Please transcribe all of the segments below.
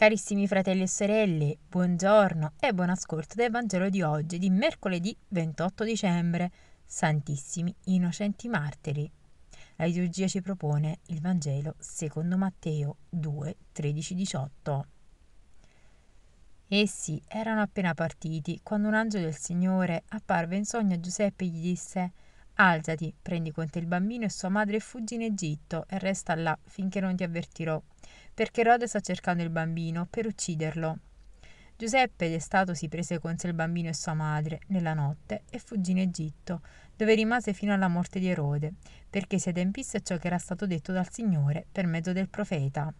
Carissimi fratelli e sorelle, buongiorno e buon ascolto del Vangelo di oggi, di mercoledì 28 dicembre. Santissimi innocenti martiri. La liturgia ci propone il Vangelo secondo Matteo 2, 13, 18. Essi erano appena partiti quando un angelo del Signore apparve in sogno a Giuseppe e gli disse Alzati, prendi con te il bambino e sua madre e fuggi in Egitto e resta là finché non ti avvertirò perché Erode sta cercando il bambino per ucciderlo. Giuseppe, d'estato si prese con sé il bambino e sua madre nella notte e fuggì in Egitto, dove rimase fino alla morte di Erode, perché si adempisse ciò che era stato detto dal Signore per mezzo del profeta.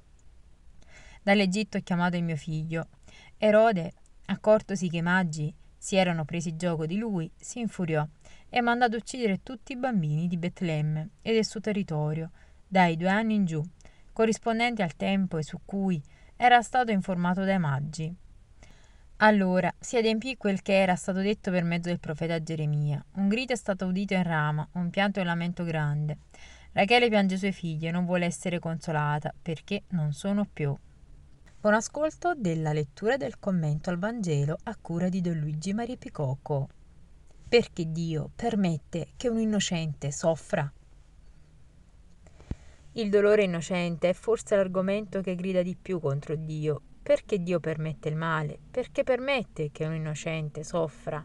Dall'Egitto è chiamato il mio figlio. Erode, accortosi che i magi si erano presi gioco di lui, si infuriò e mandò ad uccidere tutti i bambini di Betlemme e del suo territorio, dai due anni in giù, corrispondenti al tempo e su cui era stato informato dai maggi. Allora si adempì quel che era stato detto per mezzo del profeta Geremia. Un grido è stato udito in rama, un pianto e un lamento grande. Rachele piange sue figlie, non vuole essere consolata perché non sono più. Buon ascolto della lettura del commento al Vangelo a cura di Don Luigi Maria Picocco. Perché Dio permette che un innocente soffra? Il dolore innocente è forse l'argomento che grida di più contro Dio. Perché Dio permette il male? Perché permette che un innocente soffra?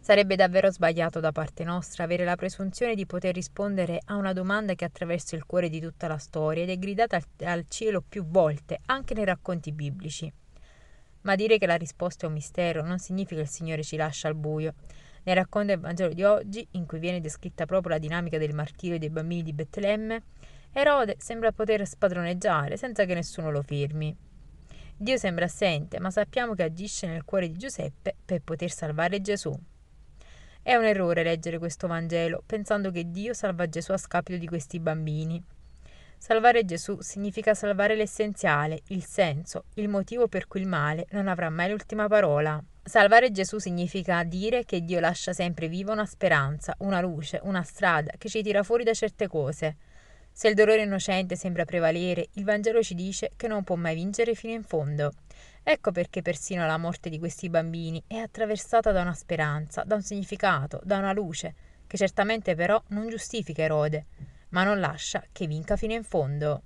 Sarebbe davvero sbagliato da parte nostra avere la presunzione di poter rispondere a una domanda che attraversa il cuore di tutta la storia ed è gridata al cielo più volte, anche nei racconti biblici. Ma dire che la risposta è un mistero non significa che il Signore ci lascia al buio, nel racconto del Vangelo di oggi, in cui viene descritta proprio la dinamica del martirio dei bambini di Betlemme, Erode sembra poter spadroneggiare senza che nessuno lo firmi. Dio sembra assente, ma sappiamo che agisce nel cuore di Giuseppe per poter salvare Gesù. È un errore leggere questo Vangelo pensando che Dio salva Gesù a scapito di questi bambini. Salvare Gesù significa salvare l'essenziale, il senso, il motivo per cui il male non avrà mai l'ultima parola. Salvare Gesù significa dire che Dio lascia sempre viva una speranza, una luce, una strada che ci tira fuori da certe cose. Se il dolore innocente sembra prevalere, il Vangelo ci dice che non può mai vincere fino in fondo. Ecco perché persino la morte di questi bambini è attraversata da una speranza, da un significato, da una luce, che certamente però non giustifica Erode, ma non lascia che vinca fino in fondo.